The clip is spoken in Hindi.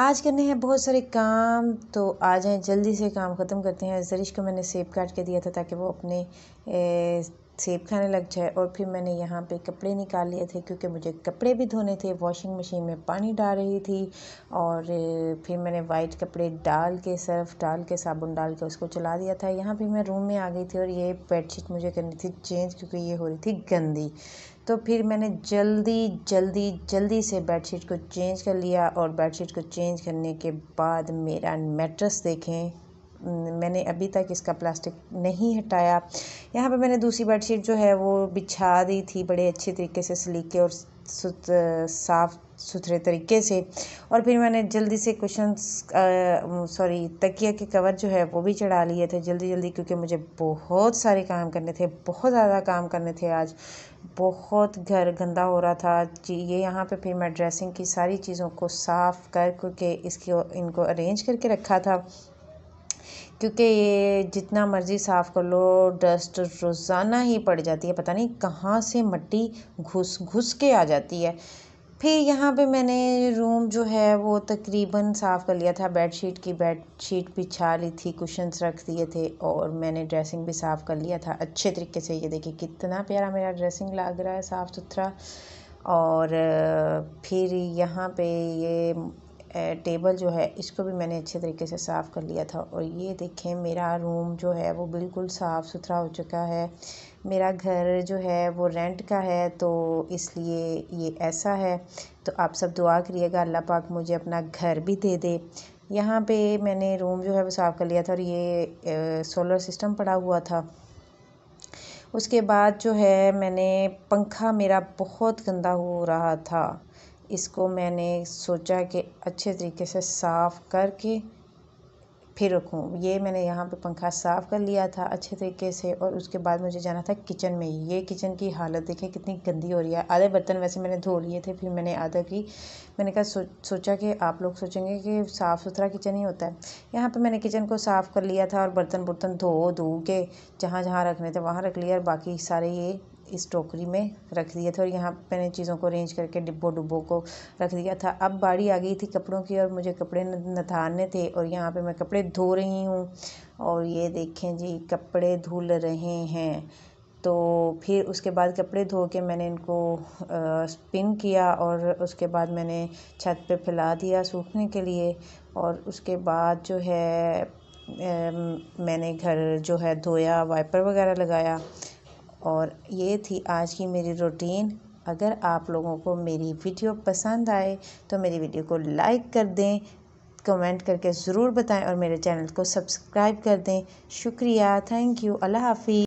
आज करने हैं बहुत सारे काम तो आ जाएँ जल्दी से काम ख़त्म करते हैं जरिश को मैंने सेब काट के दिया था ताकि वो अपने सेब खाने लग जाए और फिर मैंने यहाँ पे कपड़े निकाल लिए थे क्योंकि मुझे कपड़े भी धोने थे वॉशिंग मशीन में पानी डाल रही थी और फिर मैंने वाइट कपड़े डाल के सर्फ डाल के साबुन डाल के उसको चला दिया था यहाँ भी मैं रूम में आ गई थी और ये बेडशीट मुझे करनी थी चेंज क्योंकि ये हो रही थी गंदी तो फिर मैंने जल्दी जल्दी जल्दी से बेडशीट को चेंज कर लिया और बेडशीट को चेंज करने के बाद मेरा मेट्रस देखें मैंने अभी तक इसका प्लास्टिक नहीं हटाया यहाँ पे मैंने दूसरी बेडशीट जो है वो बिछा दी थी बड़े अच्छे तरीके से सलीके और सुत, साफ सुथरे तरीके से और फिर मैंने जल्दी से कुशन सॉरी तकिया के कवर जो है वो भी चढ़ा लिए थे जल्दी जल्दी क्योंकि मुझे बहुत सारे काम करने थे बहुत ज़्यादा काम करने थे आज बहुत घर गंदा हो रहा था जी ये यहाँ पे फिर मैं ड्रेसिंग की सारी चीज़ों को साफ़ कर करके इसको इनको अरेंज करके रखा था क्योंकि ये जितना मर्ज़ी साफ़ कर लो डस्ट रोज़ाना ही पड़ जाती है पता नहीं कहाँ से मिट्टी घुस घुस के आ जाती है फिर यहाँ पे मैंने रूम जो है वो तकरीबन साफ़ कर लिया था बेडशीट की बेडशीट बिछा ली थी कुशंस रख दिए थे और मैंने ड्रेसिंग भी साफ़ कर लिया था अच्छे तरीके से ये देखिए कितना प्यारा मेरा ड्रेसिंग लग रहा है साफ़ सुथरा और फिर यहाँ पे ये टेबल जो है इसको भी मैंने अच्छे तरीके से साफ़ कर लिया था और ये देखें मेरा रूम जो है वो बिल्कुल साफ़ सुथरा हो चुका है मेरा घर जो है वो रेंट का है तो इसलिए ये ऐसा है तो आप सब दुआ करिएगा अल्लाह पाक मुझे अपना घर भी दे दे यहाँ पे मैंने रूम जो है वो साफ़ कर लिया था और ये सोलर सिस्टम पड़ा हुआ था उसके बाद जो है मैंने पंखा मेरा बहुत गंदा हो रहा था इसको मैंने सोचा कि अच्छे तरीके से साफ़ करके फिर रखूँ ये मैंने यहाँ पे पंखा साफ़ कर लिया था अच्छे तरीके से और उसके बाद मुझे जाना था किचन में ये किचन की हालत देखें कितनी गंदी हो रही है आधे बर्तन वैसे मैंने धो लिए थे फिर मैंने आधा की मैंने कहा सो, सोचा कि आप लोग सोचेंगे कि साफ़ सुथरा किचन ही होता है यहाँ पे मैंने किचन को साफ़ कर लिया था और बर्तन बुर्तन धो धो के जहाँ जहाँ रखने थे वहाँ रख लिया और बाकी सारे ये इस टोकरी में रख दिए थे और यहाँ पर मैंने चीज़ों को अरेंज करके डिब्बों डुब्बों को रख दिया था अब बाड़ी आ गई थी कपड़ों की और मुझे कपड़े नथारने थे और यहाँ पे मैं कपड़े धो रही हूँ और ये देखें जी कपड़े धुल रहे हैं तो फिर उसके बाद कपड़े धो के मैंने इनको स्पिन किया और उसके बाद मैंने छत पे फैला दिया सूखने के लिए और उसके बाद जो है मैंने घर जो है धोया वाइपर वगैरह लगाया और ये थी आज की मेरी रूटीन अगर आप लोगों को मेरी वीडियो पसंद आए तो मेरी वीडियो को लाइक कर दें कमेंट करके ज़रूर बताएं और मेरे चैनल को सब्सक्राइब कर दें शुक्रिया थैंक यू अल्लाह हाफि